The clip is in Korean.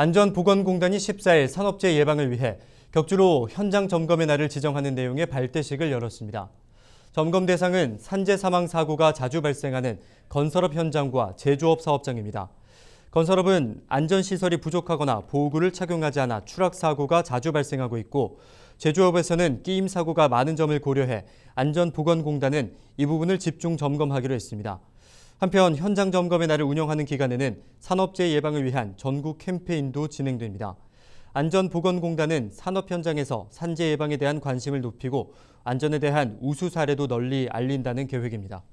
안전보건공단이 14일 산업재해 예방을 위해 격주로 현장 점검의 날을 지정하는 내용의 발대식을 열었습니다. 점검 대상은 산재 사망 사고가 자주 발생하는 건설업 현장과 제조업 사업장입니다. 건설업은 안전시설이 부족하거나 보호구를 착용하지 않아 추락사고가 자주 발생하고 있고 제조업에서는 끼임 사고가 많은 점을 고려해 안전보건공단은 이 부분을 집중 점검하기로 했습니다. 한편 현장 점검의 날을 운영하는 기간에는 산업재해 예방을 위한 전국 캠페인도 진행됩니다. 안전보건공단은 산업 현장에서 산재 예방에 대한 관심을 높이고 안전에 대한 우수 사례도 널리 알린다는 계획입니다.